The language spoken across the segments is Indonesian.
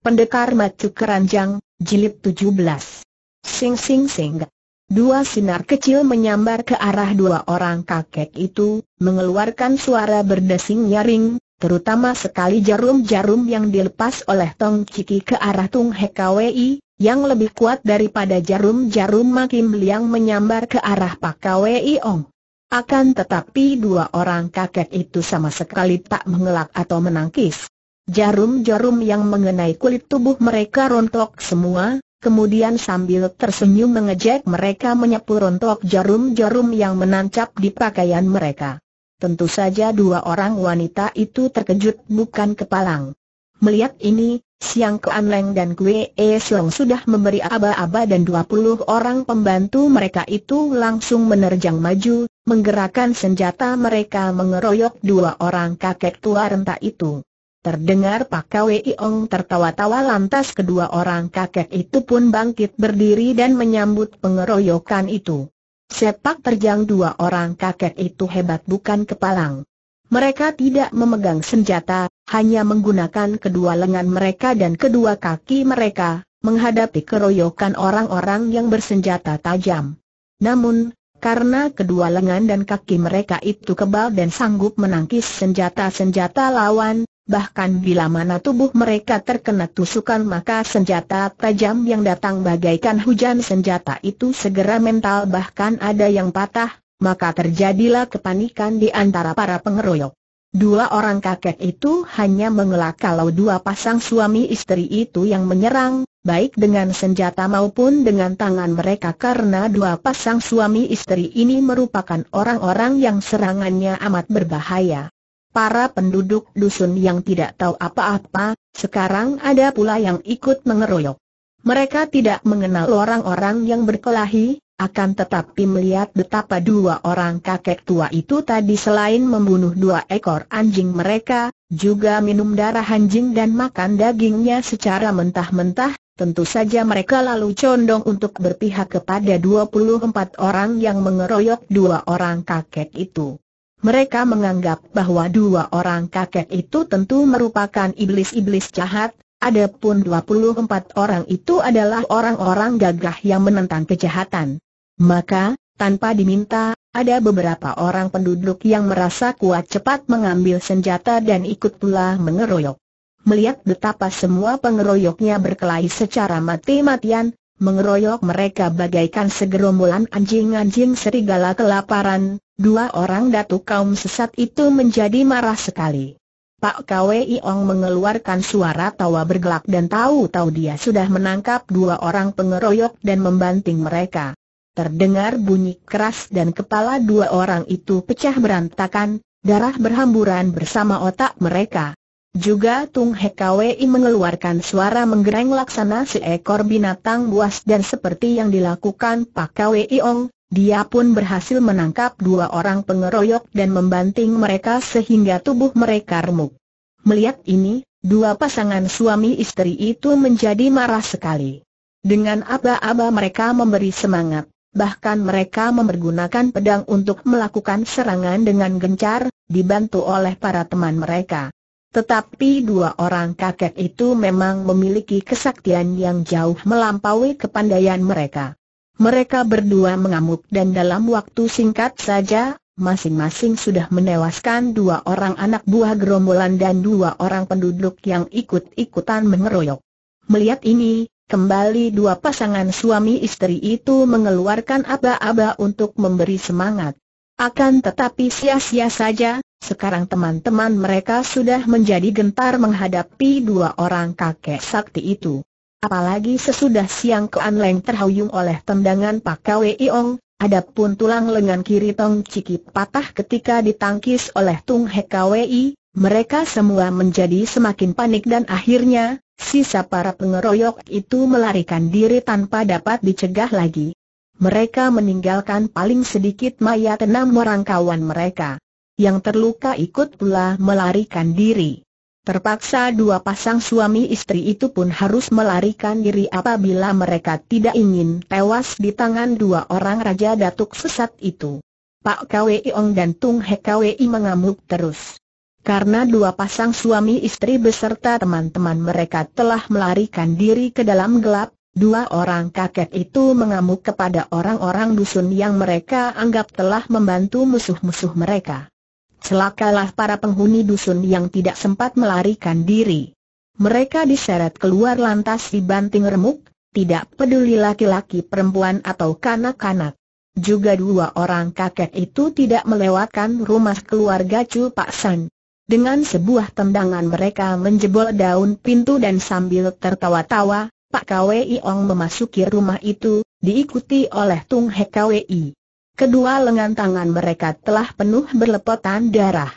Pendekar Macu Keranjang, Jilid 17. Sing sing sing. Dua sinar kecil menyambar ke arah dua orang kakek itu, mengeluarkan suara berdesing nyaring, terutama sekali jarum-jarum yang dilepas oleh Tong Ciki ke arah Tung Hekawi, yang lebih kuat daripada jarum-jarum Makim Liang menyambar ke arah Pak Kwei Ong. Akan tetapi dua orang kakek itu sama sekali tak mengelak atau menangkis. Jarum-jarum yang mengenai kulit tubuh mereka rontok semua, kemudian sambil tersenyum mengejek mereka menyapu rontok jarum-jarum yang menancap di pakaian mereka. Tentu saja dua orang wanita itu terkejut bukan kepalang. Melihat ini, Siang Kuan Leng dan Kue E Siong sudah memberi aba-aba dan 20 orang pembantu mereka itu langsung menerjang maju, menggerakkan senjata mereka mengeroyok dua orang kakek tua renta itu. Terdengar Pak Kwei Ong tertawa-tawa lantas kedua orang kakek itu pun bangkit berdiri dan menyambut pengeroyokan itu. Sepak terjang dua orang kakek itu hebat bukan kepalang. Mereka tidak memegang senjata, hanya menggunakan kedua lengan mereka dan kedua kaki mereka, menghadapi keroyokan orang-orang yang bersenjata tajam. Namun, karena kedua lengan dan kaki mereka itu kebal dan sanggup menangkis senjata-senjata lawan, bahkan bila mana tubuh mereka terkena tusukan maka senjata tajam yang datang bagaikan hujan senjata itu segera mental bahkan ada yang patah, maka terjadilah kepanikan di antara para pengeroyok. Dua orang kakek itu hanya mengelak kalau dua pasang suami istri itu yang menyerang, baik dengan senjata maupun dengan tangan mereka karena dua pasang suami istri ini merupakan orang-orang yang serangannya amat berbahaya. Para penduduk dusun yang tidak tahu apa-apa, sekarang ada pula yang ikut mengeroyok. Mereka tidak mengenal orang-orang yang berkelahi, akan tetapi melihat betapa dua orang kakek tua itu tadi selain membunuh dua ekor anjing mereka, juga minum darah anjing dan makan dagingnya secara mentah-mentah, tentu saja mereka lalu condong untuk berpihak kepada 24 orang yang mengeroyok dua orang kakek itu. Mereka menganggap bahwa dua orang kakek itu tentu merupakan iblis-iblis jahat, adapun 24 orang itu adalah orang-orang gagah yang menentang kejahatan. Maka, tanpa diminta, ada beberapa orang penduduk yang merasa kuat cepat mengambil senjata dan ikut pula mengeroyok. Melihat betapa semua pengeroyoknya berkelahi secara mati-matian, mengeroyok mereka bagaikan segerombolan anjing-anjing serigala kelaparan, Dua orang datuk kaum sesat itu menjadi marah sekali. Pak Kwei Ong mengeluarkan suara tawa bergelak dan tahu-tahu dia sudah menangkap dua orang pengeroyok dan membanting mereka. Terdengar bunyi keras dan kepala dua orang itu pecah berantakan, darah berhamburan bersama otak mereka. Juga Tung He Kwei mengeluarkan suara menggereng laksana seekor binatang buas dan seperti yang dilakukan Pak Kwei Ong, dia pun berhasil menangkap dua orang pengeroyok dan membanting mereka sehingga tubuh mereka remuk. Melihat ini, dua pasangan suami istri itu menjadi marah sekali. Dengan aba-aba mereka memberi semangat, bahkan mereka memergunakan pedang untuk melakukan serangan dengan gencar, dibantu oleh para teman mereka. Tetapi dua orang kakek itu memang memiliki kesaktian yang jauh melampaui kepandaian mereka. Mereka berdua mengamuk dan dalam waktu singkat saja, masing-masing sudah menewaskan dua orang anak buah gerombolan dan dua orang penduduk yang ikut-ikutan mengeroyok. Melihat ini, kembali dua pasangan suami istri itu mengeluarkan aba-aba untuk memberi semangat. Akan tetapi sia-sia saja, sekarang teman-teman mereka sudah menjadi gentar menghadapi dua orang kakek sakti itu. Apalagi sesudah siang Kuan Leng terhuyung oleh tendangan Pak Kwei Ong, adapun tulang lengan kiri Tong Ciki patah ketika ditangkis oleh Tung He Kwei, mereka semua menjadi semakin panik dan akhirnya, sisa para pengeroyok itu melarikan diri tanpa dapat dicegah lagi. Mereka meninggalkan paling sedikit mayat enam orang kawan mereka. Yang terluka ikut pula melarikan diri. Terpaksa dua pasang suami istri itu pun harus melarikan diri apabila mereka tidak ingin tewas di tangan dua orang Raja Datuk sesat itu. Pak KWI Ong dan Tung He KWI mengamuk terus. Karena dua pasang suami istri beserta teman-teman mereka telah melarikan diri ke dalam gelap, dua orang kakek itu mengamuk kepada orang-orang dusun yang mereka anggap telah membantu musuh-musuh mereka celakalah para penghuni dusun yang tidak sempat melarikan diri. Mereka diseret keluar lantas dibanting remuk, tidak peduli laki-laki perempuan atau kanak-kanak. Juga dua orang kakek itu tidak melewatkan rumah keluarga Chu Pak San. Dengan sebuah tendangan mereka menjebol daun pintu dan sambil tertawa-tawa, Pak KWI Ong memasuki rumah itu, diikuti oleh Tung He KWI. Kedua lengan tangan mereka telah penuh berlepotan darah.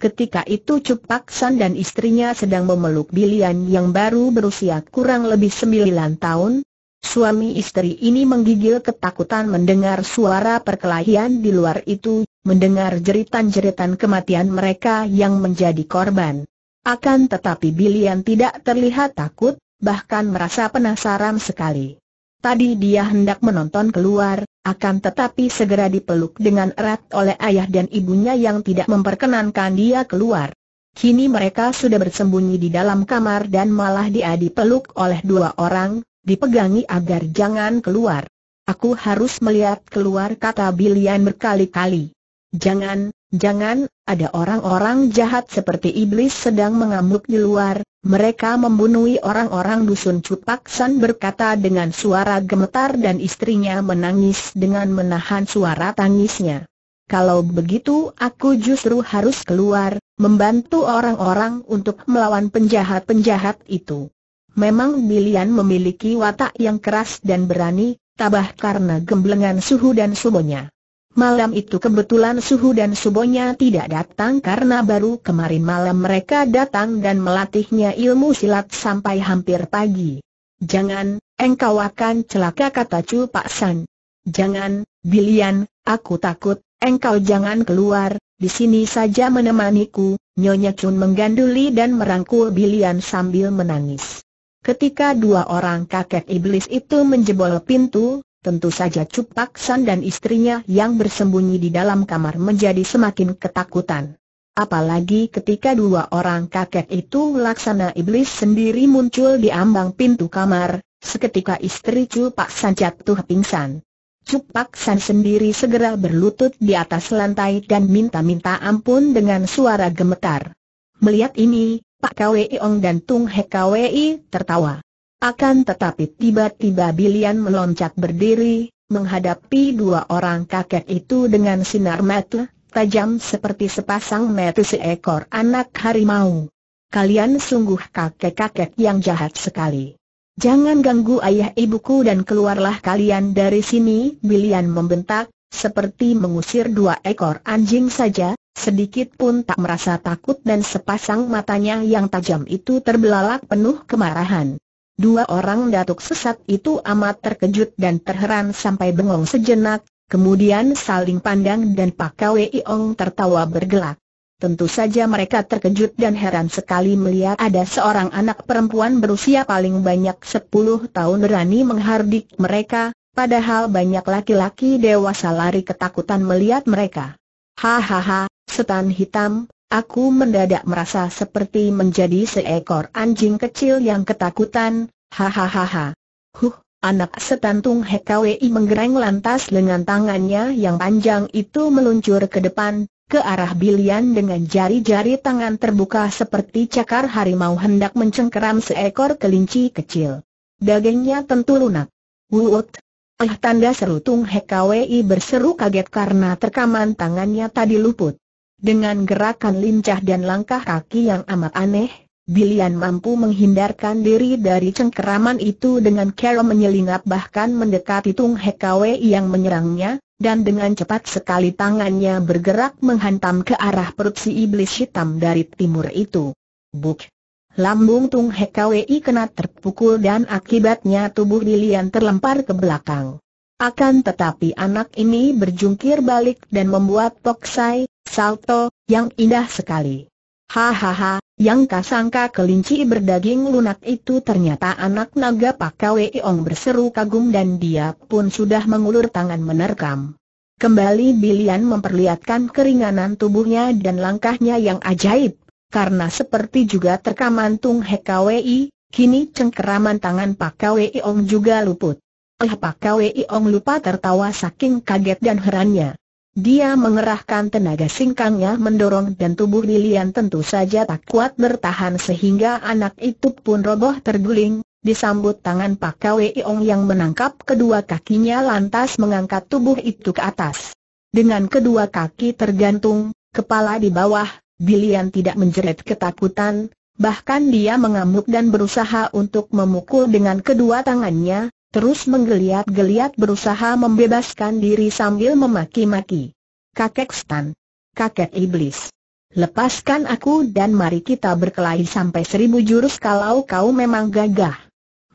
Ketika itu Cupak San dan istrinya sedang memeluk Bilian yang baru berusia kurang lebih 9 tahun. Suami istri ini menggigil ketakutan mendengar suara perkelahian di luar itu, mendengar jeritan-jeritan kematian mereka yang menjadi korban. Akan tetapi Bilian tidak terlihat takut, bahkan merasa penasaran sekali. Tadi dia hendak menonton keluar, akan tetapi segera dipeluk dengan erat oleh ayah dan ibunya yang tidak memperkenankan dia keluar. Kini mereka sudah bersembunyi di dalam kamar dan malah dia dipeluk oleh dua orang, dipegangi agar jangan keluar. Aku harus melihat keluar kata Bilian berkali-kali. Jangan, Jangan, ada orang-orang jahat seperti iblis sedang mengamuk di luar, mereka membunuhi orang-orang dusun Cupaksan berkata dengan suara gemetar dan istrinya menangis dengan menahan suara tangisnya. Kalau begitu aku justru harus keluar, membantu orang-orang untuk melawan penjahat-penjahat itu. Memang Bilian memiliki watak yang keras dan berani, tabah karena gemblengan suhu dan sumonya. Malam itu kebetulan Suhu dan Subonya tidak datang karena baru kemarin malam mereka datang dan melatihnya ilmu silat sampai hampir pagi. Jangan, engkau akan celaka kata Chu Pak San. Jangan, Bilian, aku takut, engkau jangan keluar, di sini saja menemaniku, Nyonya Chun mengganduli dan merangkul Bilian sambil menangis. Ketika dua orang kakek iblis itu menjebol pintu, Tentu saja Cuk San dan istrinya yang bersembunyi di dalam kamar menjadi semakin ketakutan. Apalagi ketika dua orang kakek itu laksana iblis sendiri muncul di ambang pintu kamar, seketika istri Cuk San jatuh pingsan. Cuk San sendiri segera berlutut di atas lantai dan minta-minta ampun dengan suara gemetar. Melihat ini, Pak Kwee Ong dan Tung He Kwee tertawa. Akan tetapi tiba-tiba Bilian meloncat berdiri, menghadapi dua orang kakek itu dengan sinar mata, tajam seperti sepasang mata seekor anak harimau. Kalian sungguh kakek-kakek yang jahat sekali. Jangan ganggu ayah ibuku dan keluarlah kalian dari sini, Bilian membentak, seperti mengusir dua ekor anjing saja, sedikit pun tak merasa takut dan sepasang matanya yang tajam itu terbelalak penuh kemarahan. Dua orang datuk sesat itu amat terkejut dan terheran sampai bengong sejenak, kemudian saling pandang dan Pak Wei Ong tertawa bergelak. Tentu saja mereka terkejut dan heran sekali melihat ada seorang anak perempuan berusia paling banyak 10 tahun berani menghardik mereka, padahal banyak laki-laki dewasa lari ketakutan melihat mereka. Hahaha, setan hitam, Aku mendadak merasa seperti menjadi seekor anjing kecil yang ketakutan, hahaha. Huh, anak setantung HKWI menggereng lantas dengan tangannya yang panjang itu meluncur ke depan, ke arah Bilian dengan jari-jari tangan terbuka seperti cakar harimau hendak mencengkeram seekor kelinci kecil. Dagingnya tentu lunak. Wuut! Ah tanda serutung HKWI berseru kaget karena terkaman tangannya tadi luput. Dengan gerakan lincah dan langkah kaki yang amat aneh, Bilian mampu menghindarkan diri dari cengkeraman itu dengan cara menyelinap bahkan mendekati Tung Hekawe yang menyerangnya, dan dengan cepat sekali tangannya bergerak menghantam ke arah perut si iblis hitam dari timur itu. Buk! Lambung Tung Hekawe kena terpukul dan akibatnya tubuh Bilian terlempar ke belakang. Akan tetapi anak ini berjungkir balik dan membuat Toksai, salto, yang indah sekali. Hahaha, yang kasangka kelinci berdaging lunak itu ternyata anak naga Pak Kwee Ong berseru kagum dan dia pun sudah mengulur tangan menerkam. Kembali Bilian memperlihatkan keringanan tubuhnya dan langkahnya yang ajaib, karena seperti juga terkaman terkamantung Kwee, kini cengkeraman tangan Pak Kwee Ong juga luput. Eh ah, Kwee Ong lupa tertawa saking kaget dan herannya. Dia mengerahkan tenaga singkangnya mendorong dan tubuh Lilian tentu saja tak kuat bertahan sehingga anak itu pun roboh terguling, disambut tangan Pak Kwei Ong yang menangkap kedua kakinya lantas mengangkat tubuh itu ke atas. Dengan kedua kaki tergantung, kepala di bawah, Lilian tidak menjerit ketakutan, bahkan dia mengamuk dan berusaha untuk memukul dengan kedua tangannya, terus menggeliat-geliat berusaha membebaskan diri sambil memaki-maki. Kakek Stan. Kakek Iblis. Lepaskan aku dan mari kita berkelahi sampai seribu jurus kalau kau memang gagah.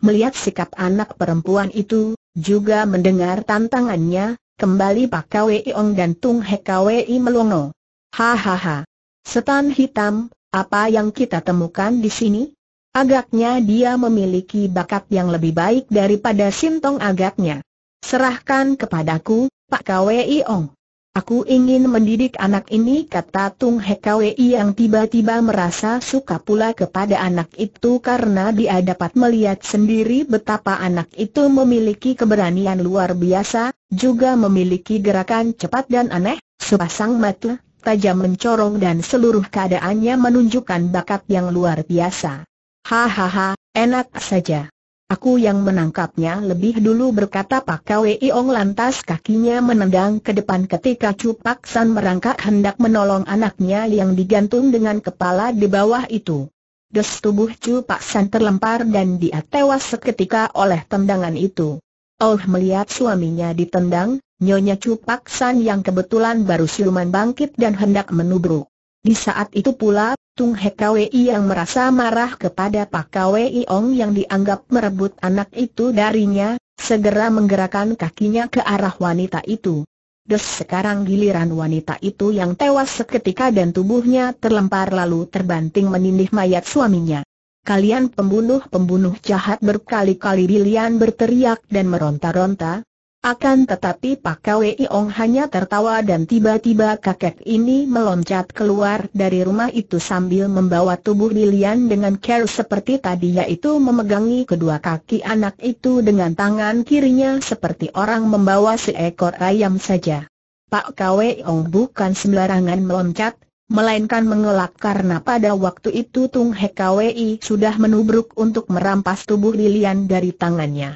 Melihat sikap anak perempuan itu, juga mendengar tantangannya, kembali Pak Kwei Ong dan Tung He Kwei melongo. Hahaha. Setan hitam, apa yang kita temukan di sini? Agaknya dia memiliki bakat yang lebih baik daripada Sintong agaknya. Serahkan kepadaku, Pak Kwei Ong. Aku ingin mendidik anak ini kata Tung Kwei yang tiba-tiba merasa suka pula kepada anak itu karena dia dapat melihat sendiri betapa anak itu memiliki keberanian luar biasa, juga memiliki gerakan cepat dan aneh, sepasang mata, tajam mencorong dan seluruh keadaannya menunjukkan bakat yang luar biasa. Hahaha, enak saja. Aku yang menangkapnya lebih dulu berkata Pak Kwei Ong lantas kakinya menendang ke depan ketika Chu Pak San merangkak hendak menolong anaknya yang digantung dengan kepala di bawah itu. Des tubuh Chu Pak San terlempar dan dia tewas seketika oleh tendangan itu. Oh melihat suaminya ditendang, nyonya Chu Pak San yang kebetulan baru siluman bangkit dan hendak menubruk. Di saat itu pula, Tung Kwei yang merasa marah kepada Pak Kwei Ong yang dianggap merebut anak itu darinya, segera menggerakkan kakinya ke arah wanita itu. Des sekarang giliran wanita itu yang tewas seketika dan tubuhnya terlempar lalu terbanting menindih mayat suaminya. Kalian pembunuh-pembunuh jahat berkali-kali Bilian berteriak dan meronta-ronta, akan tetapi Pak Kwei Ong hanya tertawa dan tiba-tiba kakek ini meloncat keluar dari rumah itu sambil membawa tubuh Lilian dengan care seperti tadi yaitu memegangi kedua kaki anak itu dengan tangan kirinya seperti orang membawa seekor ayam saja. Pak Kwei Ong bukan sembarangan meloncat, melainkan mengelak karena pada waktu itu Tung He Kwei sudah menubruk untuk merampas tubuh Lilian dari tangannya.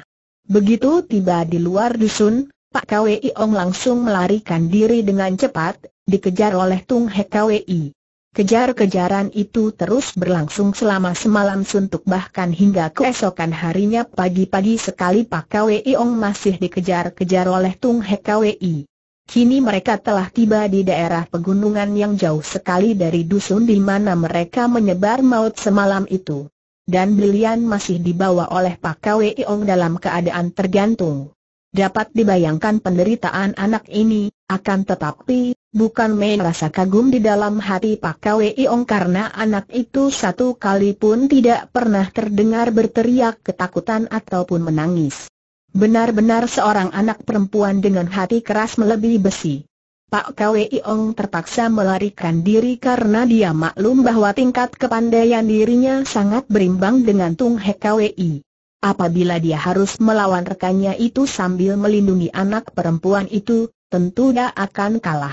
Begitu tiba di luar dusun, Pak Kwei Ong langsung melarikan diri dengan cepat, dikejar oleh Tung Hek Kwei. Kejar-kejaran itu terus berlangsung selama semalam suntuk bahkan hingga keesokan harinya pagi-pagi sekali Pak Kwei Ong masih dikejar-kejar oleh Tung Hek Kwei. Kini mereka telah tiba di daerah pegunungan yang jauh sekali dari dusun di mana mereka menyebar maut semalam itu dan belian masih dibawa oleh Pak Kwe Iong dalam keadaan tergantung. Dapat dibayangkan penderitaan anak ini, akan tetapi, bukan main rasa kagum di dalam hati Pak Kwe Iong karena anak itu satu kali pun tidak pernah terdengar berteriak ketakutan ataupun menangis. Benar-benar seorang anak perempuan dengan hati keras melebihi besi. Pak Kwei Ong terpaksa melarikan diri karena dia maklum bahwa tingkat kepandaian dirinya sangat berimbang dengan Tung He Kwei. Apabila dia harus melawan rekannya itu sambil melindungi anak perempuan itu, tentu dia akan kalah.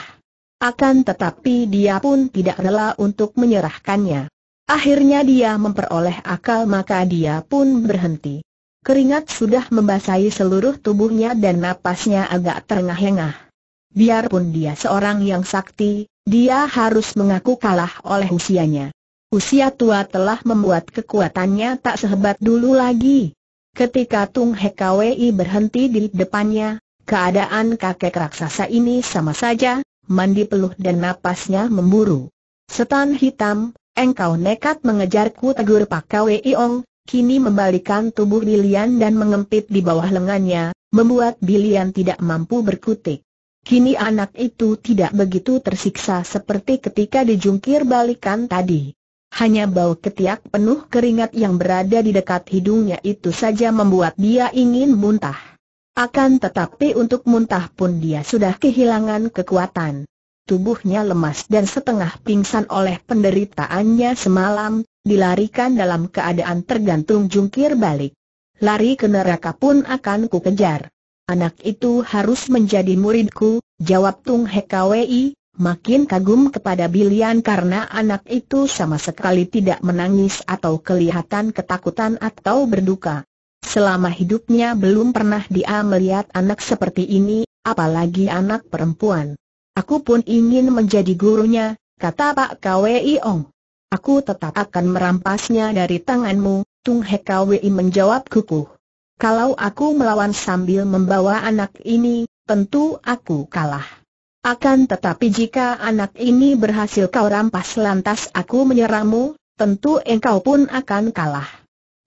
Akan tetapi dia pun tidak rela untuk menyerahkannya. Akhirnya dia memperoleh akal maka dia pun berhenti. Keringat sudah membasahi seluruh tubuhnya dan napasnya agak terengah-engah. Biarpun dia seorang yang sakti, dia harus mengaku kalah oleh usianya. Usia tua telah membuat kekuatannya tak sehebat dulu lagi. Ketika Tung hekawi berhenti di depannya, keadaan kakek raksasa ini sama saja, mandi peluh dan napasnya memburu. Setan hitam, engkau nekat mengejarku tegur Pak Kwi Ong, kini membalikan tubuh Bilian dan mengempit di bawah lengannya, membuat Bilian tidak mampu berkutik. Kini anak itu tidak begitu tersiksa seperti ketika dijungkir balikan tadi. Hanya bau ketiak penuh keringat yang berada di dekat hidungnya itu saja membuat dia ingin muntah. Akan tetapi untuk muntah pun dia sudah kehilangan kekuatan. Tubuhnya lemas dan setengah pingsan oleh penderitaannya semalam, dilarikan dalam keadaan tergantung jungkir balik. Lari ke neraka pun akan kukejar. Anak itu harus menjadi muridku, jawab Tung Wei, makin kagum kepada Bilian karena anak itu sama sekali tidak menangis atau kelihatan ketakutan atau berduka. Selama hidupnya belum pernah dia melihat anak seperti ini, apalagi anak perempuan. Aku pun ingin menjadi gurunya, kata Pak Kwi Ong. Aku tetap akan merampasnya dari tanganmu, Tung Wei menjawab kukuh. Kalau aku melawan sambil membawa anak ini, tentu aku kalah. Akan tetapi jika anak ini berhasil kau rampas lantas aku menyerangmu, tentu engkau pun akan kalah.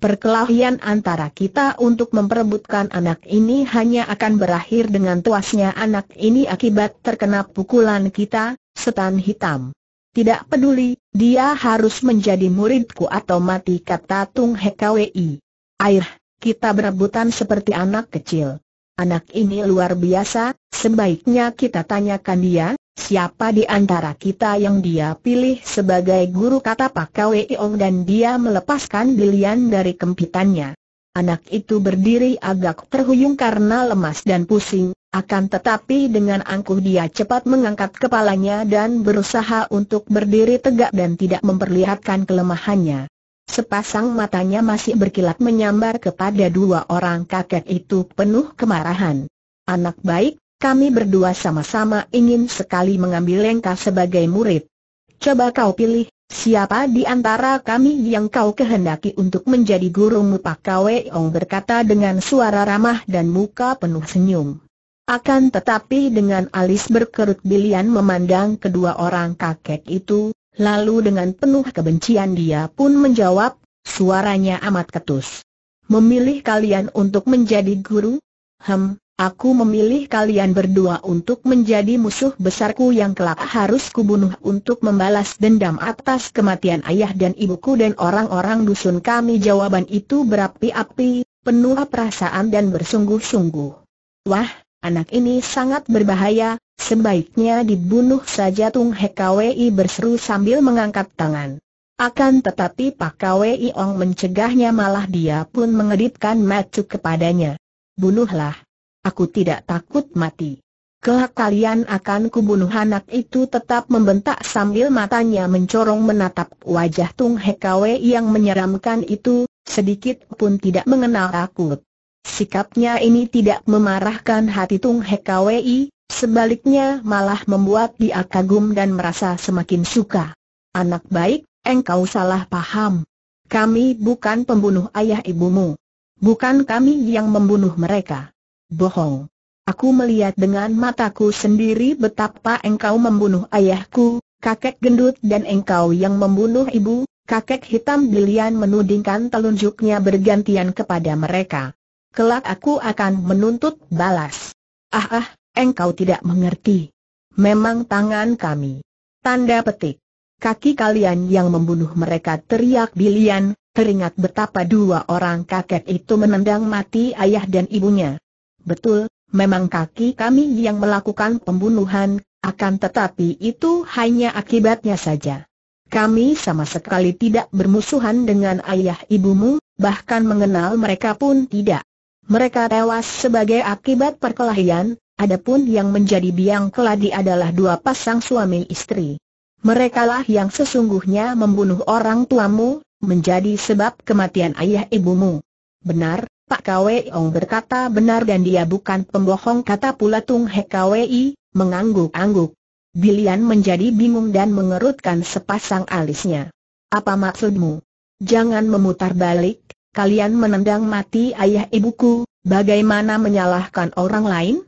Perkelahian antara kita untuk memperebutkan anak ini hanya akan berakhir dengan tuasnya anak ini akibat terkena pukulan kita, setan hitam. Tidak peduli, dia harus menjadi muridku atau mati kata Tung Hekawi. Air kita berebutan seperti anak kecil. Anak ini luar biasa, sebaiknya kita tanyakan dia, siapa di antara kita yang dia pilih sebagai guru kata Pak Kwei Ong dan dia melepaskan bilian dari kempitannya. Anak itu berdiri agak terhuyung karena lemas dan pusing, akan tetapi dengan angkuh dia cepat mengangkat kepalanya dan berusaha untuk berdiri tegak dan tidak memperlihatkan kelemahannya. Sepasang matanya masih berkilat menyambar kepada dua orang kakek itu penuh kemarahan. Anak baik, kami berdua sama-sama ingin sekali mengambil engkau sebagai murid. Coba kau pilih, siapa di antara kami yang kau kehendaki untuk menjadi gurumu Pak Ong berkata dengan suara ramah dan muka penuh senyum. Akan tetapi dengan alis berkerut bilian memandang kedua orang kakek itu, Lalu dengan penuh kebencian dia pun menjawab, suaranya amat ketus. Memilih kalian untuk menjadi guru? Hem, aku memilih kalian berdua untuk menjadi musuh besarku yang kelak harus kubunuh untuk membalas dendam atas kematian ayah dan ibuku dan orang-orang dusun kami. Jawaban itu berapi-api, penuh perasaan dan bersungguh-sungguh. Wah, anak ini sangat berbahaya, Sebaiknya dibunuh saja Tung Hekwi berseru sambil mengangkat tangan. Akan tetapi Pak Kwi Ong mencegahnya malah dia pun mengedipkan macu kepadanya. Bunuhlah. Aku tidak takut mati. Kelak kalian akan kubunuh anak itu tetap membentak sambil matanya mencorong menatap wajah Tung Hekwi yang menyeramkan itu, sedikit pun tidak mengenal takut. Sikapnya ini tidak memarahkan hati Tung Hekwi, Sebaliknya malah membuat dia kagum dan merasa semakin suka. Anak baik, engkau salah paham. Kami bukan pembunuh ayah ibumu. Bukan kami yang membunuh mereka. Bohong. Aku melihat dengan mataku sendiri betapa engkau membunuh ayahku, kakek gendut dan engkau yang membunuh ibu, kakek hitam Bilian menudingkan telunjuknya bergantian kepada mereka. Kelak aku akan menuntut balas. Ah ah, Engkau tidak mengerti. Memang tangan kami. Tanda petik. Kaki kalian yang membunuh mereka teriak Bilian, teringat betapa dua orang kakek itu menendang mati ayah dan ibunya. Betul, memang kaki kami yang melakukan pembunuhan, akan tetapi itu hanya akibatnya saja. Kami sama sekali tidak bermusuhan dengan ayah ibumu, bahkan mengenal mereka pun tidak. Mereka tewas sebagai akibat perkelahian, Adapun yang menjadi biang keladi adalah dua pasang suami istri. Merekalah yang sesungguhnya membunuh orang tuamu, menjadi sebab kematian ayah ibumu. Benar, Pak Ong berkata benar dan dia bukan pembohong kata pula Tung Kwei, mengangguk-angguk. Bilian menjadi bingung dan mengerutkan sepasang alisnya. Apa maksudmu? Jangan memutar balik, kalian menendang mati ayah ibuku, bagaimana menyalahkan orang lain?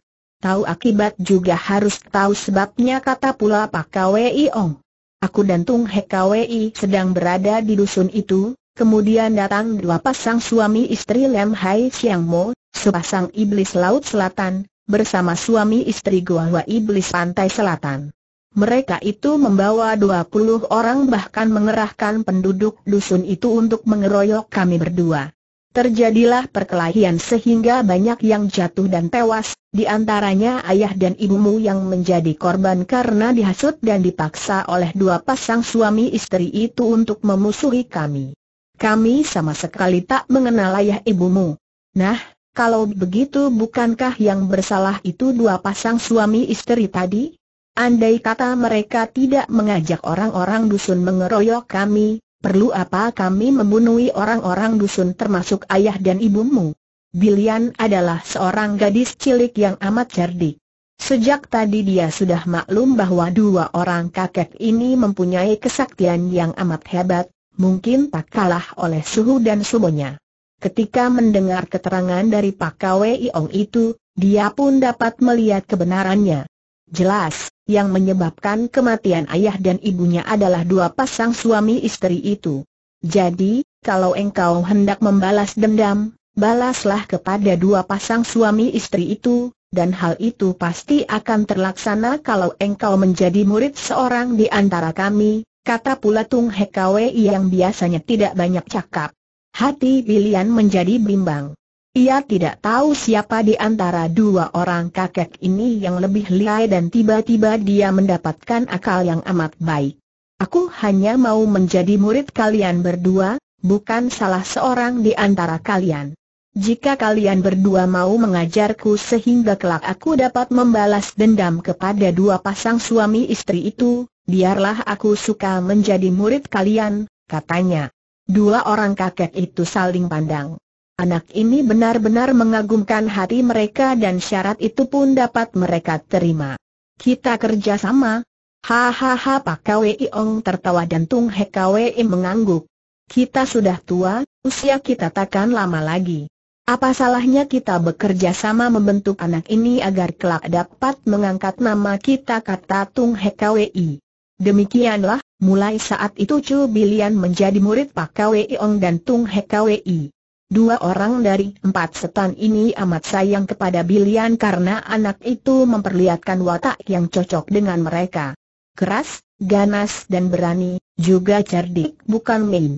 tahu akibat juga harus tahu sebabnya kata pula Pak Kwei Ong. Aku dan Tung He Kwei sedang berada di dusun itu, kemudian datang dua pasang suami istri Lem Hai Siang Mo, sepasang iblis Laut Selatan, bersama suami istri Hua Iblis Pantai Selatan. Mereka itu membawa dua puluh orang bahkan mengerahkan penduduk dusun itu untuk mengeroyok kami berdua. Terjadilah perkelahian sehingga banyak yang jatuh dan tewas, di antaranya ayah dan ibumu yang menjadi korban karena dihasut dan dipaksa oleh dua pasang suami istri itu untuk memusuhi kami. Kami sama sekali tak mengenal ayah ibumu. Nah, kalau begitu bukankah yang bersalah itu dua pasang suami istri tadi? Andai kata mereka tidak mengajak orang-orang dusun mengeroyok kami, perlu apa kami membunuhi orang-orang dusun termasuk ayah dan ibumu? Bilian adalah seorang gadis cilik yang amat cerdik. Sejak tadi dia sudah maklum bahwa dua orang kakek ini mempunyai kesaktian yang amat hebat, mungkin tak kalah oleh suhu dan sumonya. Ketika mendengar keterangan dari Pak Kwei Ong itu, dia pun dapat melihat kebenarannya. Jelas, yang menyebabkan kematian ayah dan ibunya adalah dua pasang suami istri itu. Jadi, kalau engkau hendak membalas dendam, balaslah kepada dua pasang suami istri itu, dan hal itu pasti akan terlaksana kalau engkau menjadi murid seorang di antara kami, kata pula Tung Hekawe yang biasanya tidak banyak cakap. Hati Bilian menjadi bimbang. Ia tidak tahu siapa di antara dua orang kakek ini yang lebih lihai dan tiba-tiba dia mendapatkan akal yang amat baik. Aku hanya mau menjadi murid kalian berdua, bukan salah seorang di antara kalian. Jika kalian berdua mau mengajarku sehingga kelak aku dapat membalas dendam kepada dua pasang suami istri itu, biarlah aku suka menjadi murid kalian, katanya. Dua orang kakek itu saling pandang. Anak ini benar-benar mengagumkan hati mereka dan syarat itu pun dapat mereka terima. Kita kerja sama. Hahaha Pak Kwei Ong tertawa dan Tung He Kwei mengangguk. Kita sudah tua, usia kita takkan lama lagi. Apa salahnya kita bekerja sama membentuk anak ini agar kelak dapat mengangkat nama kita kata Tung He Kwei. Demikianlah, mulai saat itu Chu Bilian menjadi murid Pak Kwei Ong dan Tung He Kwei. Dua orang dari empat setan ini amat sayang kepada Bilian karena anak itu memperlihatkan watak yang cocok dengan mereka. Keras, ganas dan berani, juga cerdik bukan main.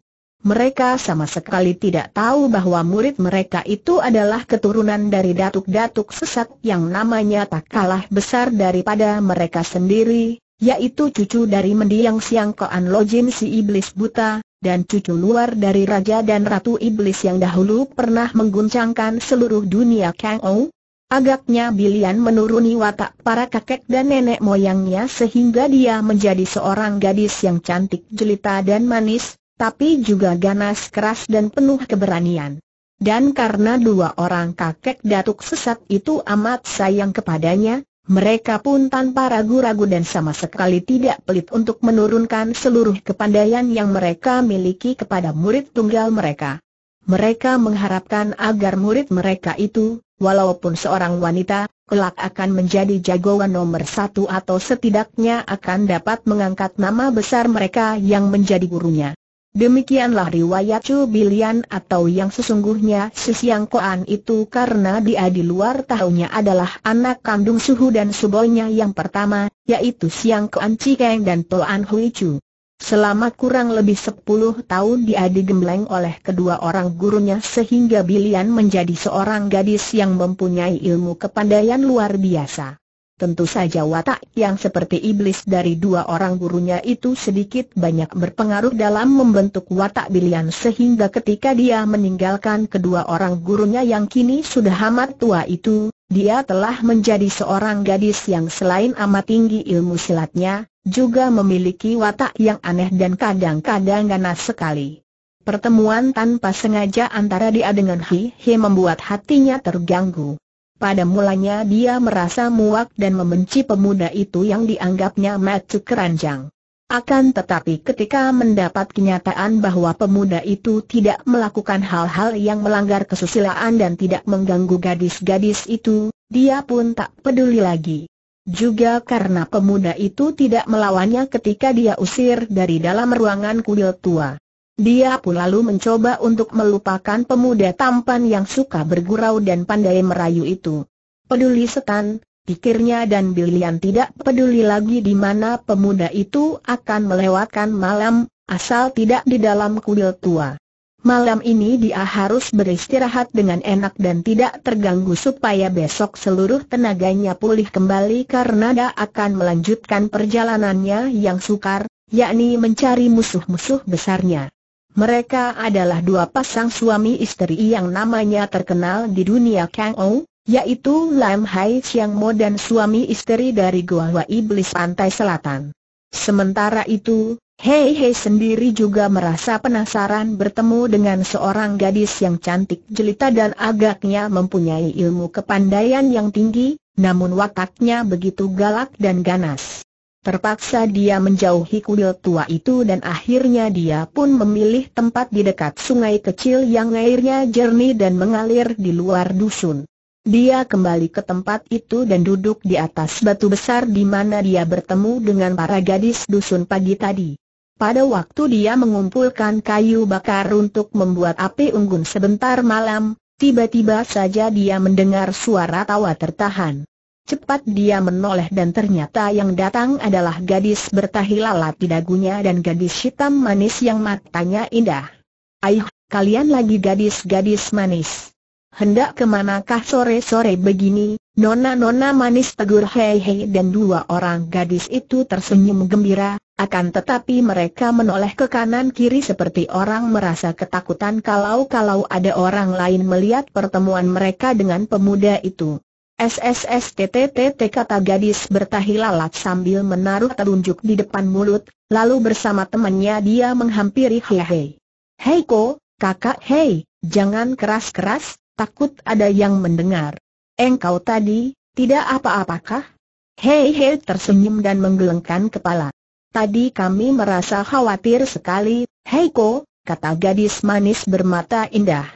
Mereka sama sekali tidak tahu bahwa murid mereka itu adalah keturunan dari datuk-datuk sesat yang namanya tak kalah besar daripada mereka sendiri, yaitu cucu dari mendiang Siang Koan Lojin si Iblis Buta, dan cucu luar dari Raja dan Ratu Iblis yang dahulu pernah mengguncangkan seluruh dunia Kang Ou. Agaknya Bilian menuruni watak para kakek dan nenek moyangnya sehingga dia menjadi seorang gadis yang cantik jelita dan manis, tapi juga ganas keras dan penuh keberanian. Dan karena dua orang kakek datuk sesat itu amat sayang kepadanya, mereka pun tanpa ragu-ragu dan sama sekali tidak pelit untuk menurunkan seluruh kepandaian yang mereka miliki kepada murid tunggal mereka. Mereka mengharapkan agar murid mereka itu, walaupun seorang wanita, kelak akan menjadi jagoan nomor satu atau setidaknya akan dapat mengangkat nama besar mereka yang menjadi gurunya. Demikianlah riwayat Chu Bilian atau yang sesungguhnya si Siang Koan itu karena dia di luar tahunya adalah anak kandung Suhu dan Suboynya yang pertama, yaitu Siang Koan Cikeng dan Toan Hui Chu. Selama kurang lebih sepuluh tahun dia digembleng oleh kedua orang gurunya sehingga Bilian menjadi seorang gadis yang mempunyai ilmu kepandaian luar biasa. Tentu saja watak yang seperti iblis dari dua orang gurunya itu sedikit banyak berpengaruh dalam membentuk watak Bilian sehingga ketika dia meninggalkan kedua orang gurunya yang kini sudah amat tua itu, dia telah menjadi seorang gadis yang selain amat tinggi ilmu silatnya, juga memiliki watak yang aneh dan kadang-kadang ganas sekali. Pertemuan tanpa sengaja antara dia dengan Hi Hi membuat hatinya terganggu. Pada mulanya dia merasa muak dan membenci pemuda itu yang dianggapnya macu keranjang. Akan tetapi ketika mendapat kenyataan bahwa pemuda itu tidak melakukan hal-hal yang melanggar kesusilaan dan tidak mengganggu gadis-gadis itu, dia pun tak peduli lagi. Juga karena pemuda itu tidak melawannya ketika dia usir dari dalam ruangan kuil tua. Dia pun lalu mencoba untuk melupakan pemuda tampan yang suka bergurau dan pandai merayu itu. Peduli setan, pikirnya dan Bilian tidak peduli lagi di mana pemuda itu akan melewatkan malam, asal tidak di dalam kuil tua. Malam ini dia harus beristirahat dengan enak dan tidak terganggu supaya besok seluruh tenaganya pulih kembali karena dia akan melanjutkan perjalanannya yang sukar, yakni mencari musuh-musuh besarnya. Mereka adalah dua pasang suami istri yang namanya terkenal di dunia Kang Ou, yaitu Lam Hai Chiang Mo dan suami istri dari Gua Hua Iblis Pantai Selatan. Sementara itu, Hei Hei sendiri juga merasa penasaran bertemu dengan seorang gadis yang cantik jelita dan agaknya mempunyai ilmu kepandaian yang tinggi, namun wataknya begitu galak dan ganas. Terpaksa dia menjauhi kuil tua itu dan akhirnya dia pun memilih tempat di dekat sungai kecil yang airnya jernih dan mengalir di luar dusun. Dia kembali ke tempat itu dan duduk di atas batu besar di mana dia bertemu dengan para gadis dusun pagi tadi. Pada waktu dia mengumpulkan kayu bakar untuk membuat api unggun sebentar malam, Tiba-tiba saja dia mendengar suara tawa tertahan. Cepat dia menoleh dan ternyata yang datang adalah gadis bertahi lalat di dagunya dan gadis hitam manis yang matanya indah. Aih, kalian lagi gadis-gadis manis. Hendak kemanakah sore-sore begini, nona-nona manis tegur hei hei dan dua orang gadis itu tersenyum gembira, akan tetapi mereka menoleh ke kanan kiri seperti orang merasa ketakutan kalau-kalau ada orang lain melihat pertemuan mereka dengan pemuda itu. SSSTTTT kata gadis bertahi lalat sambil menaruh telunjuk di depan mulut, lalu bersama temannya dia menghampiri Hei ko, kakak Hei, jangan keras-keras, takut ada yang mendengar. Engkau tadi, tidak apa-apakah? Hei Hei tersenyum dan menggelengkan kepala. Tadi kami merasa khawatir sekali, Hei ko, kata gadis manis bermata indah.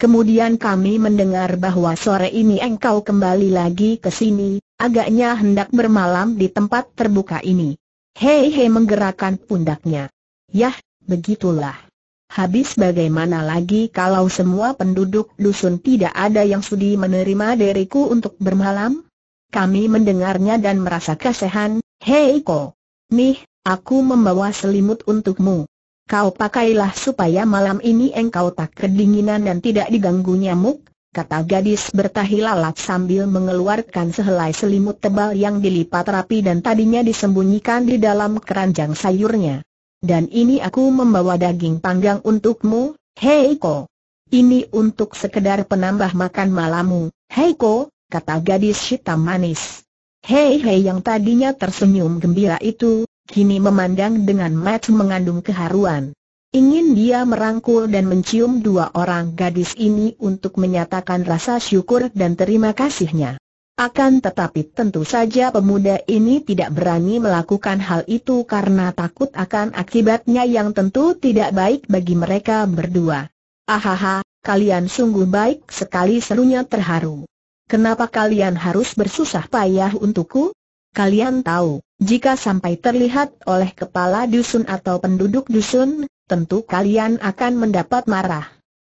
Kemudian kami mendengar bahwa sore ini engkau kembali lagi ke sini, agaknya hendak bermalam di tempat terbuka ini. Hei hei menggerakkan pundaknya. Yah, begitulah. Habis bagaimana lagi kalau semua penduduk dusun tidak ada yang sudi menerima diriku untuk bermalam? Kami mendengarnya dan merasa kasihan, hei ko. Nih, aku membawa selimut untukmu. Kau pakailah supaya malam ini engkau tak kedinginan dan tidak diganggu nyamuk, kata gadis bertahi lalat sambil mengeluarkan sehelai selimut tebal yang dilipat rapi dan tadinya disembunyikan di dalam keranjang sayurnya. Dan ini aku membawa daging panggang untukmu, Heiko. Ini untuk sekedar penambah makan malammu, Heiko, kata gadis hitam manis. Hei hei yang tadinya tersenyum gembira itu, kini memandang dengan mata mengandung keharuan. Ingin dia merangkul dan mencium dua orang gadis ini untuk menyatakan rasa syukur dan terima kasihnya. Akan tetapi tentu saja pemuda ini tidak berani melakukan hal itu karena takut akan akibatnya yang tentu tidak baik bagi mereka berdua. Ahaha, kalian sungguh baik sekali serunya terharu. Kenapa kalian harus bersusah payah untukku? Kalian tahu, jika sampai terlihat oleh kepala dusun atau penduduk dusun, tentu kalian akan mendapat marah.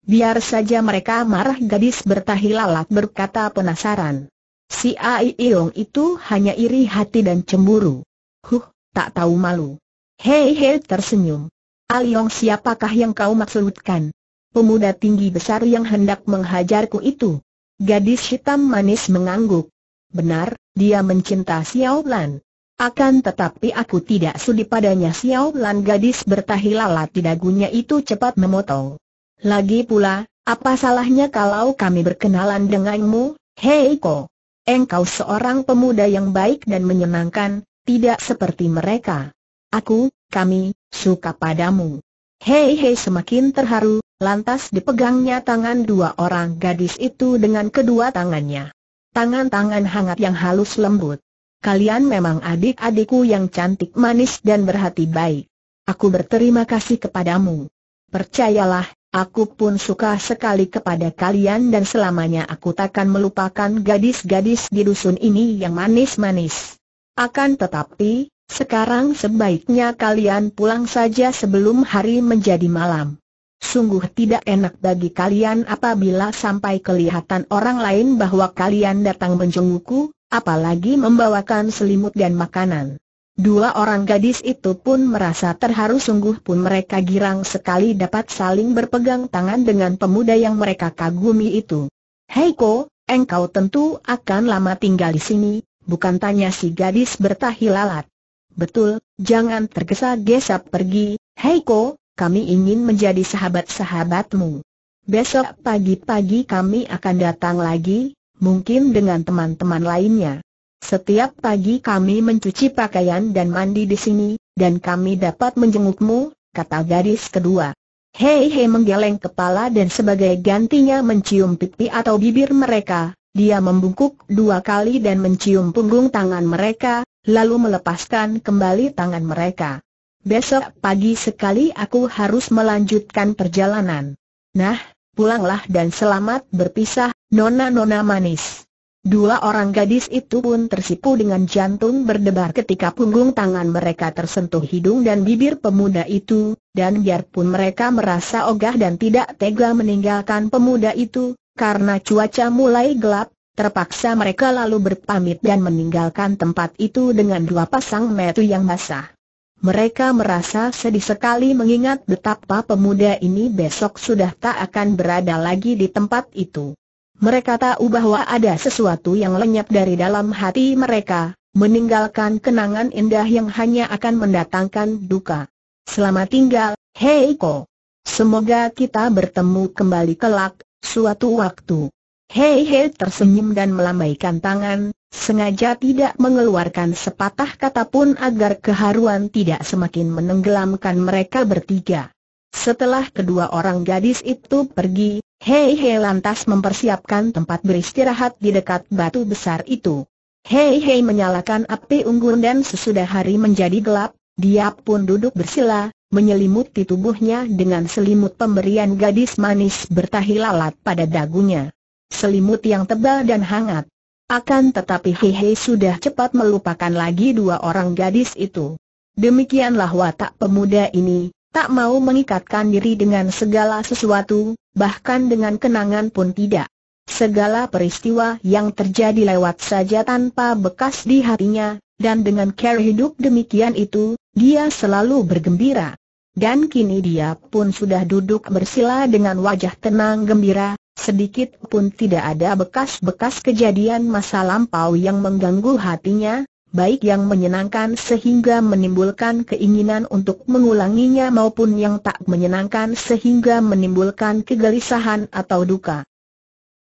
Biar saja mereka marah gadis bertahi lalat berkata penasaran. Si Ai Iong itu hanya iri hati dan cemburu. Huh, tak tahu malu. Hei hei tersenyum. Aliong siapakah yang kau maksudkan? Pemuda tinggi besar yang hendak menghajarku itu. Gadis hitam manis mengangguk. Benar, dia mencinta Xiao Lan. Akan tetapi aku tidak sudi padanya Xiao Lan gadis bertahi lalat di dagunya itu cepat memotong. Lagi pula, apa salahnya kalau kami berkenalan denganmu, Hei Ko? Engkau seorang pemuda yang baik dan menyenangkan, tidak seperti mereka. Aku, kami, suka padamu. Hei hei semakin terharu, lantas dipegangnya tangan dua orang gadis itu dengan kedua tangannya. Tangan-tangan hangat yang halus lembut kalian memang adik-adikku yang cantik manis dan berhati baik. Aku berterima kasih kepadamu. Percayalah, aku pun suka sekali kepada kalian dan selamanya aku takkan melupakan gadis-gadis di dusun ini yang manis-manis. Akan tetapi, sekarang sebaiknya kalian pulang saja sebelum hari menjadi malam. Sungguh tidak enak bagi kalian apabila sampai kelihatan orang lain bahwa kalian datang menjengukku, apalagi membawakan selimut dan makanan. Dua orang gadis itu pun merasa terharu sungguh pun mereka girang sekali dapat saling berpegang tangan dengan pemuda yang mereka kagumi itu. Heiko, engkau tentu akan lama tinggal di sini, bukan tanya si gadis bertahi lalat. Betul, jangan tergesa-gesa pergi, Heiko, kami ingin menjadi sahabat-sahabatmu. Besok pagi-pagi kami akan datang lagi, mungkin dengan teman-teman lainnya. Setiap pagi kami mencuci pakaian dan mandi di sini, dan kami dapat menjengukmu, kata gadis kedua. Hei Hei menggeleng kepala dan sebagai gantinya mencium pipi atau bibir mereka, dia membungkuk dua kali dan mencium punggung tangan mereka, lalu melepaskan kembali tangan mereka. Besok pagi sekali aku harus melanjutkan perjalanan. Nah, pulanglah dan selamat berpisah, Nona-nona manis. Dua orang gadis itu pun tersipu dengan jantung berdebar ketika punggung tangan mereka tersentuh hidung dan bibir pemuda itu, dan biarpun mereka merasa ogah dan tidak tega meninggalkan pemuda itu, karena cuaca mulai gelap, terpaksa mereka lalu berpamit dan meninggalkan tempat itu dengan dua pasang metu yang basah. Mereka merasa sedih sekali mengingat betapa pemuda ini besok sudah tak akan berada lagi di tempat itu. Mereka tahu bahwa ada sesuatu yang lenyap dari dalam hati mereka, meninggalkan kenangan indah yang hanya akan mendatangkan duka. Selamat tinggal, Heiko. Semoga kita bertemu kembali kelak, suatu waktu. Hei Hei tersenyum dan melambaikan tangan, sengaja tidak mengeluarkan sepatah kata pun agar keharuan tidak semakin menenggelamkan mereka bertiga. Setelah kedua orang gadis itu pergi, Hei Hei lantas mempersiapkan tempat beristirahat di dekat batu besar itu. Hei Hei menyalakan api unggun dan sesudah hari menjadi gelap, dia pun duduk bersila, menyelimuti tubuhnya dengan selimut pemberian gadis manis bertahi lalat pada dagunya. Selimut yang tebal dan hangat. Akan tetapi Hei Hei sudah cepat melupakan lagi dua orang gadis itu. Demikianlah watak pemuda ini, tak mau mengikatkan diri dengan segala sesuatu, bahkan dengan kenangan pun tidak. Segala peristiwa yang terjadi lewat saja tanpa bekas di hatinya, dan dengan cara hidup demikian itu, dia selalu bergembira. Dan kini dia pun sudah duduk bersila dengan wajah tenang gembira, sedikit pun tidak ada bekas-bekas kejadian masa lampau yang mengganggu hatinya, baik yang menyenangkan sehingga menimbulkan keinginan untuk mengulanginya maupun yang tak menyenangkan sehingga menimbulkan kegelisahan atau duka.